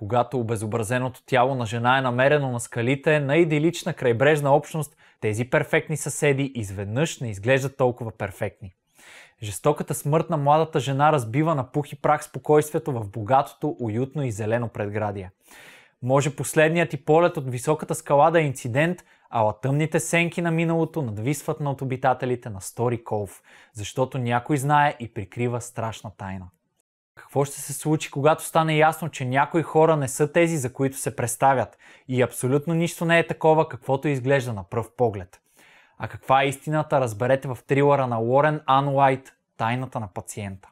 Когато обезобразеното тяло на жена е намерено на скалите на идилична крайбрежна общност, тези перфектни съседи изведнъж не изглеждат толкова перфектни. Жестоката смърт на младата жена разбива на пух и прах спокойствието в богатото, уютно и зелено предградие. Може последният и полет от високата скала да е инцидент, ала тъмните сенки на миналото надвисват над обитателите на Стори Колв, защото някой знае и прикрива страшна тайна. Какво ще се случи, когато стане ясно, че някои хора не са тези, за които се представят и абсолютно нищо не е такова, каквото изглежда на пръв поглед? А каква е истината, разберете в трилъра на Лорен Ан Уайт «Тайната на пациента».